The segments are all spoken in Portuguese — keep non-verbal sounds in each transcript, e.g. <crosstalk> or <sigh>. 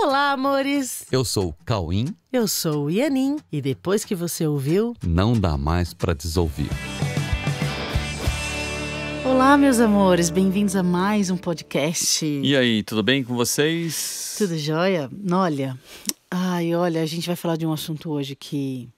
Olá, amores! Eu sou o Cauim. Eu sou o Ianin. E depois que você ouviu, não dá mais para desouvir. Olá, meus amores, bem-vindos a mais um podcast. E aí, tudo bem com vocês? Tudo jóia? Olha, ai, olha, a gente vai falar de um assunto hoje que.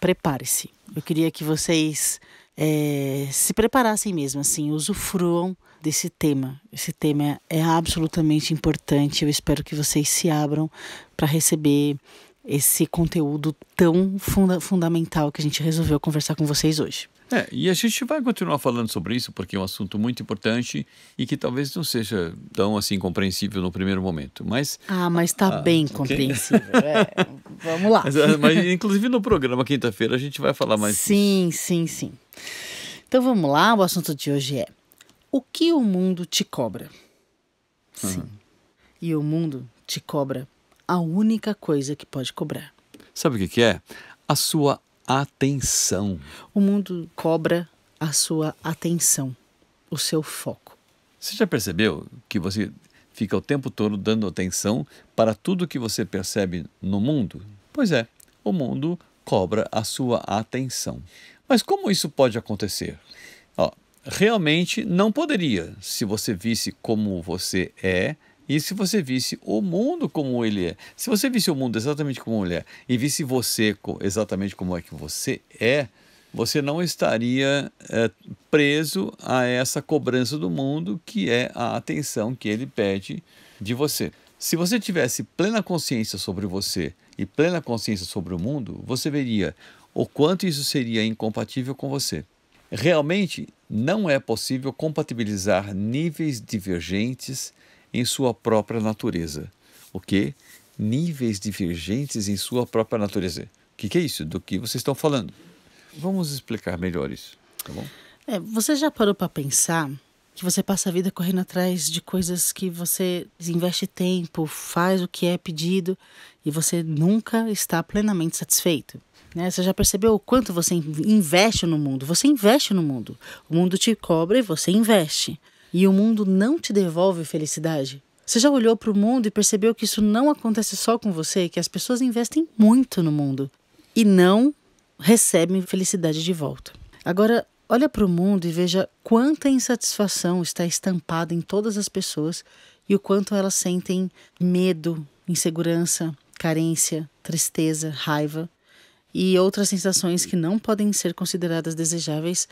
Prepare-se. Eu queria que vocês é, se preparassem mesmo, assim, usufruam desse tema. Esse tema é, absolutamente importante. Eu espero que vocês se abram para receber esse conteúdo tão funda fundamental que a gente resolveu conversar com vocês hoje. É, e a gente vai continuar falando sobre isso porque é um assunto muito importante e que talvez não seja tão assim compreensível no primeiro momento, mas ah, mas está ah, bem compreensível. é, <laughs> vamos lá. Mas, ah, mas, inclusive no programa quinta-feira a gente vai falar mais. Sim, disso. sim, sim. Então vamos lá. O assunto de hoje é o que o mundo te cobra? Sim. E o mundo te cobra a única coisa que pode cobrar. Sabe o que, que é? A sua atenção. O mundo cobra a sua atenção, o seu foco. Você já percebeu que você fica o tempo todo dando atenção para tudo que você percebe no mundo? Pois é, o mundo cobra a sua atenção. Mas como isso pode acontecer? realmente não poderia, se você visse como você é e se você visse o mundo como ele é. Se você visse o mundo exatamente como ele é e visse você exatamente como é que você é, você não estaria é, preso a essa cobrança do mundo que é a atenção que ele pede de você. Se você tivesse plena consciência sobre você e plena consciência sobre o mundo, você veria o quanto isso seria incompatível com você. Realmente não é possível compatibilizar níveis divergentes em sua própria natureza. O que? Níveis divergentes em sua própria natureza. O que, que é isso? Do que vocês estão falando? Vamos explicar melhor isso, tá bom? É, você já parou para pensar que você passa a vida correndo atrás de coisas que você investe tempo, faz o que é pedido e você nunca está plenamente satisfeito? Né? Você já percebeu o quanto você investe no mundo? Você investe no mundo. O mundo te cobra e você investe. E o mundo não te devolve felicidade. Você já olhou para o mundo e percebeu que isso não acontece só com você, que as pessoas investem muito no mundo e não recebem felicidade de volta. Agora, olha para o mundo e veja quanta insatisfação está estampada em todas as pessoas e o quanto elas sentem medo, insegurança, carência, tristeza, raiva e outras sensações que não podem ser consideradas desejáveis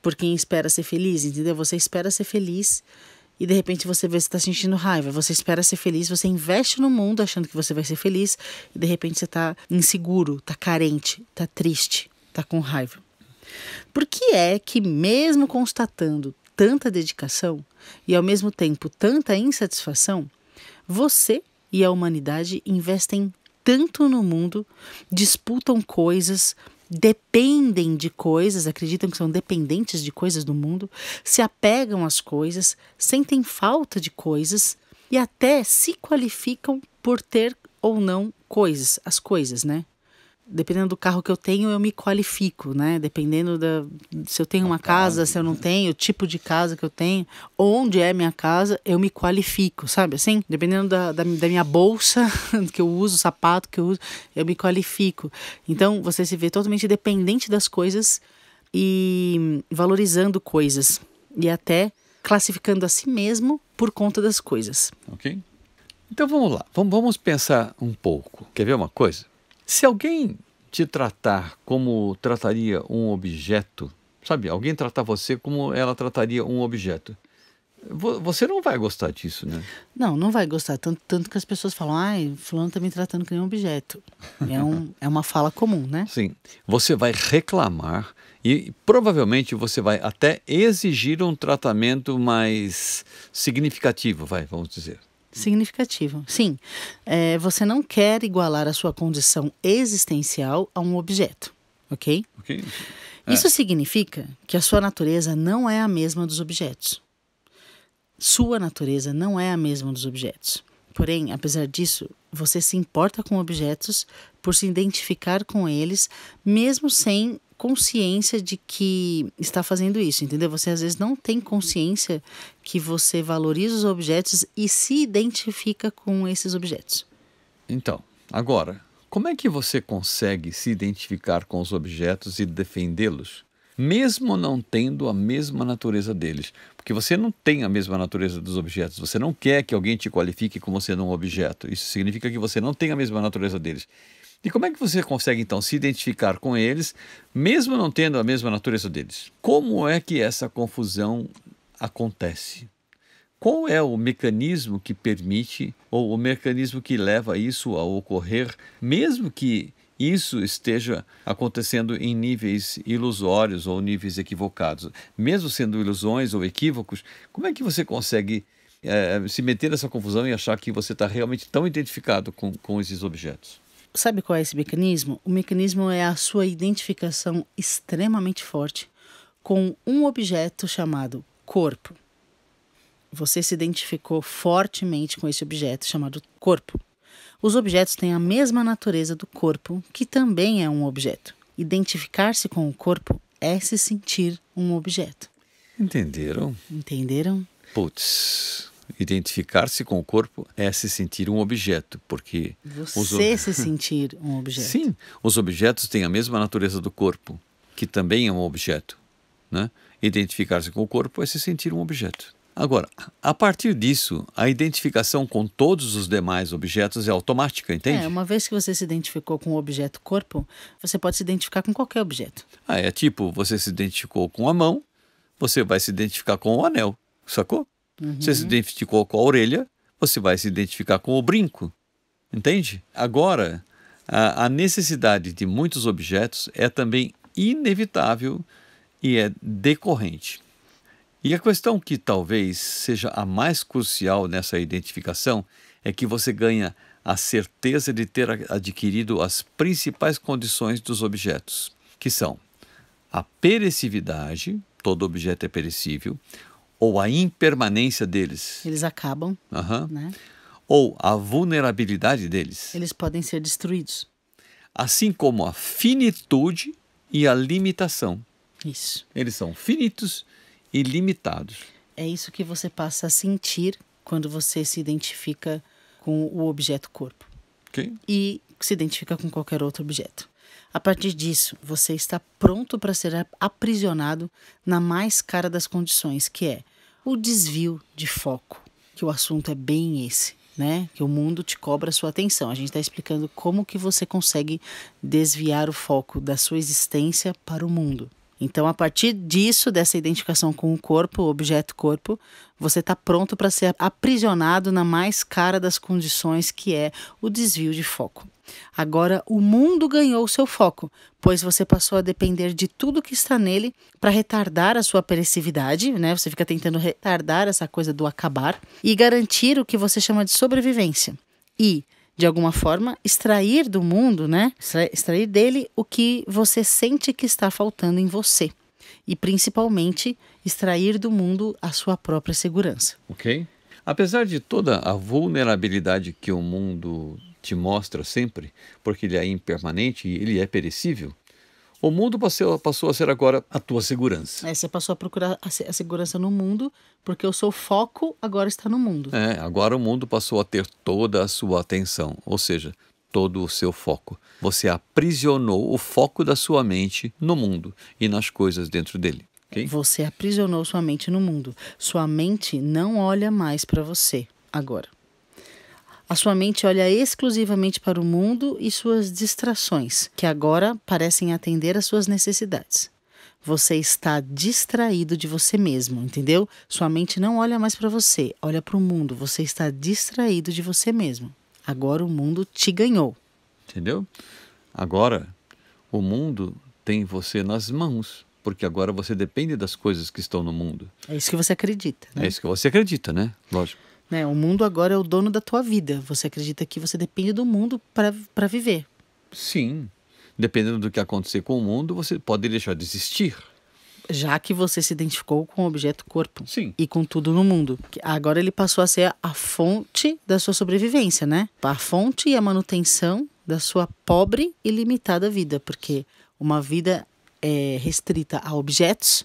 por quem espera ser feliz, entendeu? Você espera ser feliz e de repente você vê que está sentindo raiva, você espera ser feliz, você investe no mundo achando que você vai ser feliz e de repente você está inseguro, está carente, está triste, está com raiva. Por que é que, mesmo constatando tanta dedicação e ao mesmo tempo tanta insatisfação, você e a humanidade investem tanto no mundo, disputam coisas, dependem de coisas, acreditam que são dependentes de coisas do mundo, se apegam às coisas, sentem falta de coisas e até se qualificam por ter ou não coisas, as coisas, né? dependendo do carro que eu tenho, eu me qualifico, né? Dependendo da se eu tenho uma casa, se eu não tenho, o tipo de casa que eu tenho, onde é minha casa, eu me qualifico, sabe? Assim, dependendo da, da, da minha bolsa <laughs> que eu uso, sapato que eu uso, eu me qualifico. Então, você se vê totalmente dependente das coisas e valorizando coisas e até classificando a si mesmo por conta das coisas. Ok. Então vamos lá, vamos pensar um pouco. Quer ver uma coisa? Se alguém te tratar como trataria um objeto, sabe? Alguém tratar você como ela trataria um objeto. Você não vai gostar disso, né? Não, não vai gostar. Tanto, tanto que as pessoas falam, ai, fulano tá me tratando como um objeto. É, um, <laughs> é uma fala comum, né? Sim. Você vai reclamar e provavelmente você vai até exigir um tratamento mais significativo, vai, vamos dizer significativo. Sim, é, você não quer igualar a sua condição existencial a um objeto, ok? É. Isso significa que a sua natureza não é a mesma dos objetos. Sua natureza não é a mesma dos objetos. Porém, apesar disso, você se importa com objetos por se identificar com eles, mesmo sem consciência de que está fazendo isso, entendeu? Você às vezes não tem consciência que você valoriza os objetos e se identifica com esses objetos. Então, agora, como é que você consegue se identificar com os objetos e defendê-los, mesmo não tendo a mesma natureza deles? Porque você não tem a mesma natureza dos objetos, você não quer que alguém te qualifique como sendo um objeto. Isso significa que você não tem a mesma natureza deles. E como é que você consegue então se identificar com eles, mesmo não tendo a mesma natureza deles? Como é que essa confusão acontece? Qual é o mecanismo que permite ou o mecanismo que leva isso a ocorrer, mesmo que isso esteja acontecendo em níveis ilusórios ou níveis equivocados? Mesmo sendo ilusões ou equívocos, como é que você consegue é, se meter nessa confusão e achar que você está realmente tão identificado com, com esses objetos? sabe qual é esse mecanismo? O mecanismo é a sua identificação extremamente forte com um objeto chamado corpo. Você se identificou fortemente com esse objeto chamado corpo. Os objetos têm a mesma natureza do corpo, que também é um objeto. Identificar-se com o corpo é se sentir um objeto. Entenderam? Entenderam? Putz identificar-se com o corpo é se sentir um objeto, porque você os... se sentir um <laughs> objeto. Sim, os objetos têm a mesma natureza do corpo, que também é um objeto, né? Identificar-se com o corpo é se sentir um objeto. Agora, a partir disso, a identificação com todos os demais objetos é automática, entende? É, uma vez que você se identificou com o objeto corpo, você pode se identificar com qualquer objeto. Ah, é tipo, você se identificou com a mão, você vai se identificar com o anel, sacou? Uhum. Você se uhum. identificou com a orelha, você vai se identificar com o brinco. Entende? Agora, a, a necessidade de muitos objetos é também inevitável e é decorrente. E a questão que talvez seja a mais crucial nessa identificação é que você ganha a certeza de ter adquirido as principais condições dos objetos, que são a perecividade, todo objeto é perecível, ou a impermanência deles. Eles acabam. Uhum. Né? Ou a vulnerabilidade deles. Eles podem ser destruídos. Assim como a finitude e a limitação. Isso. Eles são finitos e limitados. É isso que você passa a sentir quando você se identifica com o objeto corpo. Okay. E se identifica com qualquer outro objeto. A partir disso, você está pronto para ser aprisionado na mais cara das condições, que é o desvio de foco. Que o assunto é bem esse, né? Que o mundo te cobra a sua atenção. A gente está explicando como que você consegue desviar o foco da sua existência para o mundo. Então, a partir disso, dessa identificação com o corpo, objeto-corpo, você está pronto para ser aprisionado na mais cara das condições, que é o desvio de foco. Agora, o mundo ganhou seu foco, pois você passou a depender de tudo que está nele para retardar a sua perecividade, né? Você fica tentando retardar essa coisa do acabar e garantir o que você chama de sobrevivência. E de alguma forma, extrair do mundo, né? Extrair dele o que você sente que está faltando em você. E principalmente extrair do mundo a sua própria segurança. Ok. Apesar de toda a vulnerabilidade que o mundo te mostra sempre, porque ele é impermanente e ele é perecível, o mundo passou, passou a ser agora a tua segurança. É, você passou a procurar a segurança no mundo, porque o seu foco agora está no mundo. É, agora o mundo passou a ter toda a sua atenção, ou seja, todo o seu foco. Você aprisionou o foco da sua mente no mundo e nas coisas dentro dele. Okay? Você aprisionou sua mente no mundo. Sua mente não olha mais para você agora. A sua mente olha exclusivamente para o mundo e suas distrações, que agora parecem atender às suas necessidades. Você está distraído de você mesmo, entendeu? Sua mente não olha mais para você, olha para o mundo. Você está distraído de você mesmo. Agora o mundo te ganhou. Entendeu? Agora o mundo tem você nas mãos, porque agora você depende das coisas que estão no mundo. É isso que você acredita. Né? É isso que você acredita, né? Lógico. Né? O mundo agora é o dono da tua vida. Você acredita que você depende do mundo para viver. Sim. Dependendo do que acontecer com o mundo, você pode deixar de existir. Já que você se identificou com o objeto corpo. Sim. E com tudo no mundo. Agora ele passou a ser a fonte da sua sobrevivência, né? A fonte e a manutenção da sua pobre e limitada vida. Porque uma vida é, restrita a objetos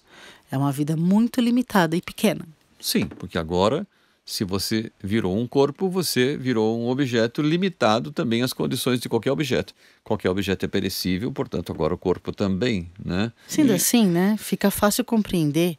é uma vida muito limitada e pequena. Sim, porque agora se você virou um corpo, você virou um objeto limitado também às condições de qualquer objeto. Qualquer objeto é perecível, portanto, agora o corpo também, né? Sendo e... assim, né, fica fácil compreender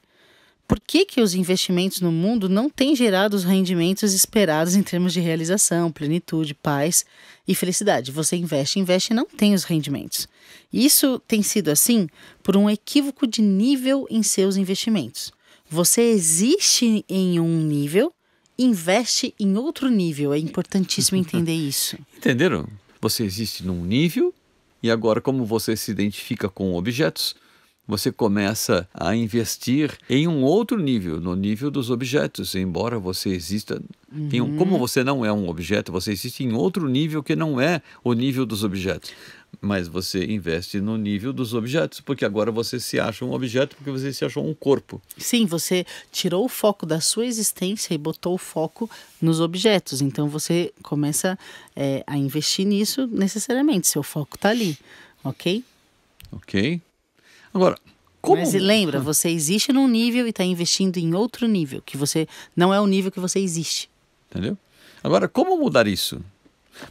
por que, que os investimentos no mundo não têm gerado os rendimentos esperados em termos de realização, plenitude, paz e felicidade. Você investe, investe e não tem os rendimentos. Isso tem sido assim por um equívoco de nível em seus investimentos. Você existe em um nível investe em outro nível. É importantíssimo <laughs> entender isso. Entenderam? Você existe num nível e agora como você se identifica com objetos, você começa a investir em um outro nível, no nível dos objetos, embora você exista. Uhum. Um, como você não é um objeto, você existe em outro nível que não é o nível dos objetos. Mas você investe no nível dos objetos, porque agora você se acha um objeto, porque você se achou um corpo. Sim, você tirou o foco da sua existência e botou o foco nos objetos. Então você começa é, a investir nisso necessariamente. Seu foco está ali, ok? Ok. Agora, como... Mas lembra, hum. você existe num nível e está investindo em outro nível, que você não é o nível que você existe. Entendeu? Agora, como mudar isso?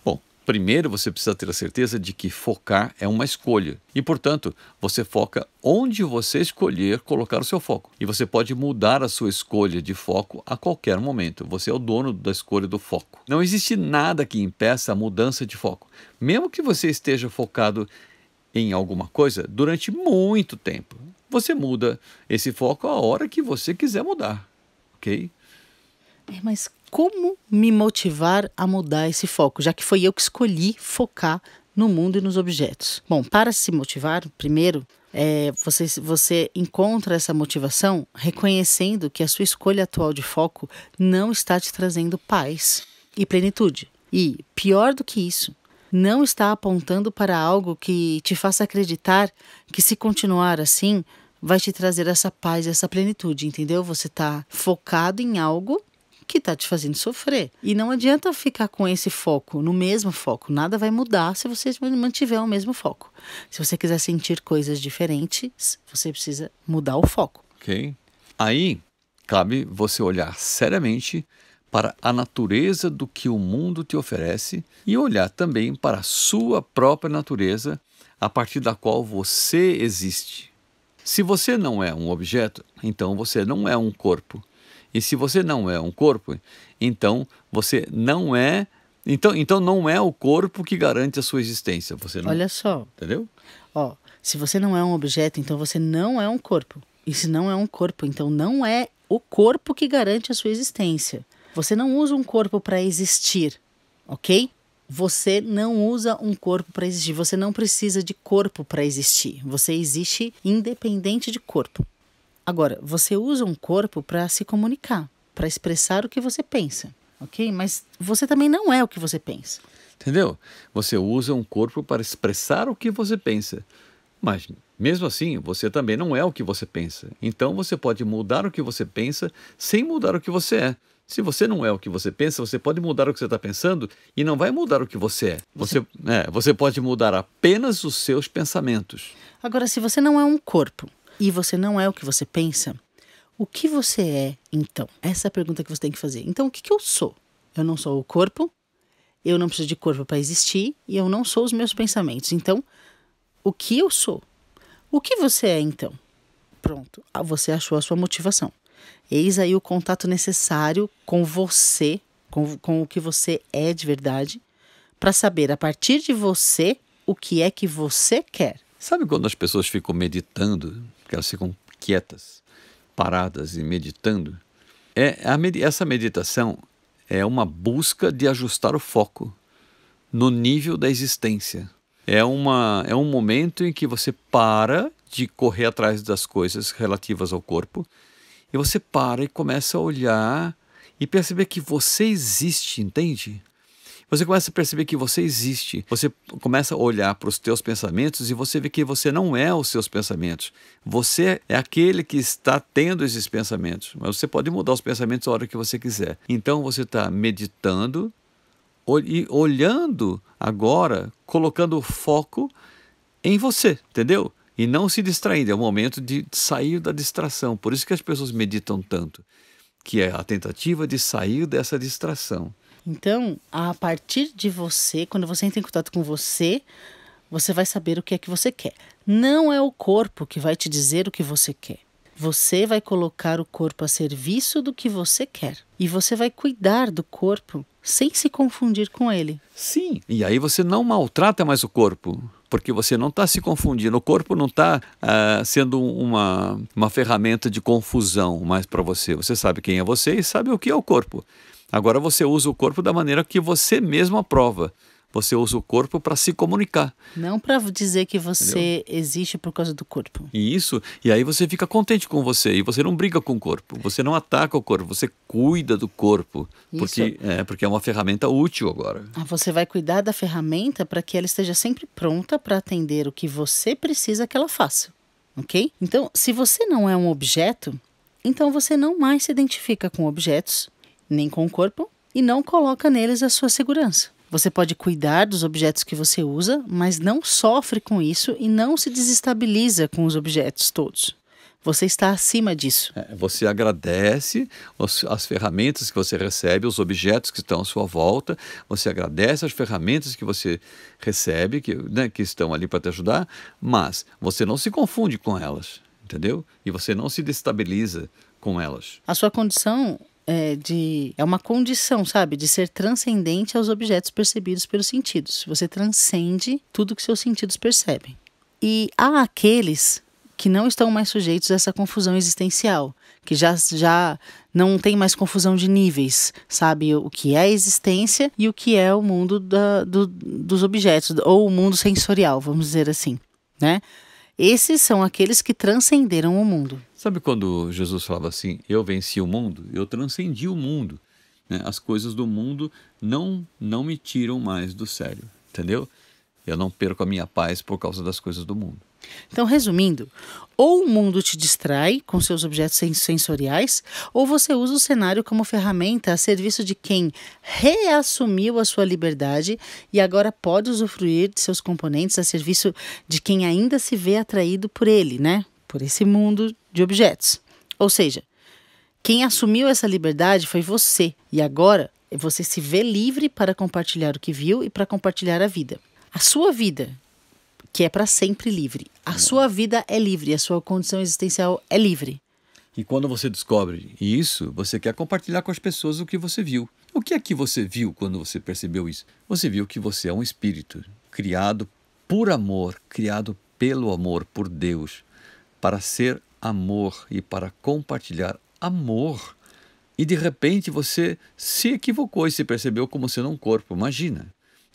Bom, primeiro você precisa ter a certeza de que focar é uma escolha. E, portanto, você foca onde você escolher colocar o seu foco. E você pode mudar a sua escolha de foco a qualquer momento. Você é o dono da escolha do foco. Não existe nada que impeça a mudança de foco. Mesmo que você esteja focado em alguma coisa durante muito tempo. Você muda esse foco a hora que você quiser mudar, ok? É, mas como me motivar a mudar esse foco, já que foi eu que escolhi focar no mundo e nos objetos? Bom, para se motivar, primeiro, é, você, você encontra essa motivação reconhecendo que a sua escolha atual de foco não está te trazendo paz e plenitude. E, pior do que isso, não está apontando para algo que te faça acreditar que, se continuar assim, vai te trazer essa paz, essa plenitude, entendeu? Você está focado em algo que está te fazendo sofrer. E não adianta ficar com esse foco, no mesmo foco. Nada vai mudar se você mantiver o mesmo foco. Se você quiser sentir coisas diferentes, você precisa mudar o foco. Ok. Aí, cabe você olhar seriamente para a natureza do que o mundo te oferece e olhar também para a sua própria natureza, a partir da qual você existe. Se você não é um objeto, então você não é um corpo. E se você não é um corpo, então você não é então, então não é o corpo que garante a sua existência. Você não, Olha só. Entendeu? Ó, se você não é um objeto, então você não é um corpo. E se não é um corpo, então não é o corpo que garante a sua existência. Você não usa um corpo para existir, ok? Você não usa um corpo para existir. Você não precisa de corpo para existir. Você existe independente de corpo. Agora, você usa um corpo para se comunicar, para expressar o que você pensa, ok? Mas você também não é o que você pensa. Entendeu? Você usa um corpo para expressar o que você pensa. Mas mesmo assim, você também não é o que você pensa. Então você pode mudar o que você pensa sem mudar o que você é. Se você não é o que você pensa, você pode mudar o que você está pensando e não vai mudar o que você é. Você, é, você pode mudar apenas os seus pensamentos. Agora, se você não é um corpo e você não é o que você pensa, o que você é então? Essa é a pergunta que você tem que fazer. Então, o que, que eu sou? Eu não sou o corpo, eu não preciso de corpo para existir e eu não sou os meus pensamentos. Então, o que eu sou? O que você é então? Pronto, você achou a sua motivação. Eis aí o contato necessário com você, com, com o que você é de verdade, para saber a partir de você o que é que você quer. Sabe quando as pessoas ficam meditando, que elas ficam quietas, paradas e meditando? É, a, essa meditação é uma busca de ajustar o foco no nível da existência. É, uma, é um momento em que você para de correr atrás das coisas relativas ao corpo e você para e começa a olhar e perceber que você existe, entende? Você começa a perceber que você existe. Você começa a olhar para os teus pensamentos e você vê que você não é os seus pensamentos. Você é aquele que está tendo esses pensamentos. Mas você pode mudar os pensamentos a hora que você quiser. Então você está meditando e olhando agora, colocando o foco em você, entendeu? E não se distraindo, é o momento de sair da distração. Por isso que as pessoas meditam tanto, que é a tentativa de sair dessa distração. Então, a partir de você, quando você entra em contato com você, você vai saber o que é que você quer. Não é o corpo que vai te dizer o que você quer. Você vai colocar o corpo a serviço do que você quer. E você vai cuidar do corpo sem se confundir com ele. Sim, e aí você não maltrata mais o corpo porque você não está se confundindo. O corpo não está uh, ah, sendo uma, uma ferramenta de confusão mais para você. Você sabe quem é você e sabe o que é o corpo. Agora você usa o corpo da maneira que você mesmo aprova. Você usa o corpo para se comunicar. Não para dizer que você Entendeu? existe por causa do corpo. E isso, e aí você fica contente com você e você não briga com o corpo, você não ataca o corpo, você cuida do corpo, isso. porque é, porque é uma ferramenta útil agora. Ah, você vai cuidar da ferramenta para que ela esteja sempre pronta para atender o que você precisa que ela faça. OK? Então, se você não é um objeto, então você não mais se identifica com objetos, nem com o corpo, e não coloca neles a sua segurança. Você pode cuidar dos objetos que você usa, mas não sofre com isso e não se desestabiliza com os objetos todos. Você está acima disso. É, você agradece os, as ferramentas que você recebe, os objetos que estão à sua volta. Você agradece as ferramentas que você recebe, que, né, que estão ali para te ajudar, mas você não se confunde com elas, entendeu? E você não se destabiliza com elas. A sua condição é, de, é uma condição, sabe? De ser transcendente aos objetos percebidos pelos sentidos. Você transcende tudo que seus sentidos percebem. E há aqueles que não estão mais sujeitos a essa confusão existencial, que já, já não tem mais confusão de níveis, sabe? O que é a existência e o que é o mundo da, do, dos objetos, ou o mundo sensorial, vamos dizer assim, né? Esses são aqueles que transcenderam o mundo. Sabe quando Jesus falava assim: Eu venci o mundo, eu transcendi o mundo. Né? As coisas do mundo não, não me tiram mais do sério, entendeu? Eu não perco a minha paz por causa das coisas do mundo. Então, resumindo, ou o mundo te distrai com seus objetos sensoriais, ou você usa o cenário como ferramenta a serviço de quem reassumiu a sua liberdade e agora pode usufruir de seus componentes a serviço de quem ainda se vê atraído por ele, né? por esse mundo de objetos. Ou seja, quem assumiu essa liberdade foi você, e agora você se vê livre para compartilhar o que viu e para compartilhar a vida. A sua vida, que é para sempre livre. A sua vida é livre, a sua condição existencial é livre. E quando você descobre isso, você quer compartilhar com as pessoas o que você viu. O que é que você viu quando você percebeu isso? Você viu que você é um espírito criado por amor, criado pelo amor, por Deus para ser amor e para compartilhar amor. E de repente você se equivocou e se percebeu como sendo um corpo, imagina.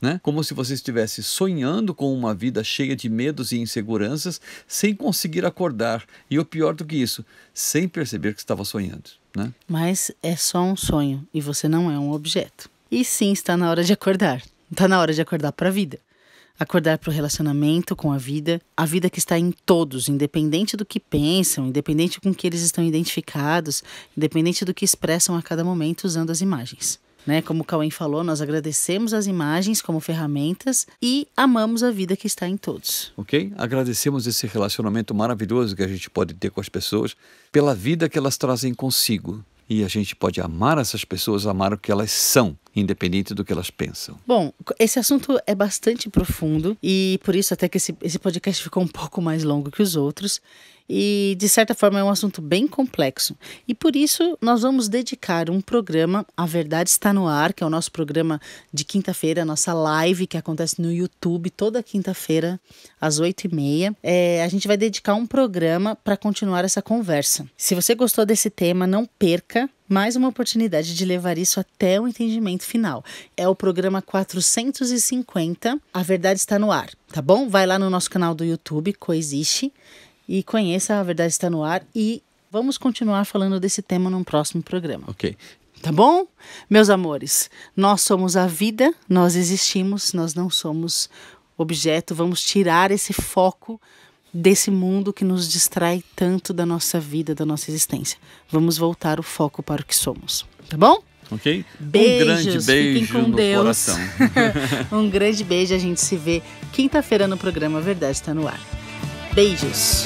Né? Como se você estivesse sonhando com uma vida cheia de medos e inseguranças, sem conseguir acordar, e o pior do que isso, sem perceber que estava sonhando. Né? Mas é só um sonho e você não é um objeto. E sim, está na hora de acordar. Está na hora de acordar para a vida acordar para o relacionamento com a vida, a vida que está em todos, independente do que pensam, independente com que eles estão identificados, independente do que expressam a cada momento usando as imagens. Né? Como o Cauê falou, nós agradecemos as imagens como ferramentas e amamos a vida que está em todos. Ok? Agradecemos esse relacionamento maravilhoso que a gente pode ter com as pessoas, pela vida que elas trazem consigo. E a gente pode amar essas pessoas, amar o que elas são independente do que elas pensam. Bom, esse assunto é bastante profundo e por isso até que esse, esse podcast ficou um pouco mais longo que os outros e de certa forma é um assunto bem complexo. E por isso nós vamos dedicar um programa, A Verdade Está no Ar, que é o nosso programa de quinta-feira, a nossa live que acontece no YouTube toda quinta-feira às oito e meia. É, a gente vai dedicar um programa para continuar essa conversa. Se você gostou desse tema, não perca mais uma oportunidade de levar isso até o entendimento final. É o programa 450, A Verdade Está No Ar, tá bom? Vai lá no nosso canal do YouTube, Coexiste, e conheça A Verdade Está No Ar e vamos continuar falando desse tema num próximo programa. Ok. Tá bom? Meus amores, nós somos a vida, nós existimos, nós não somos objeto, vamos tirar esse foco desse mundo que nos distrai tanto da nossa vida, da nossa existência. Vamos voltar o foco para o que somos, tá bom? Ok? Beijos, um grande beijo com no Deus. coração. <laughs> um grande beijo, a gente se vê quinta-feira no programa Verdade está no ar. Beijos.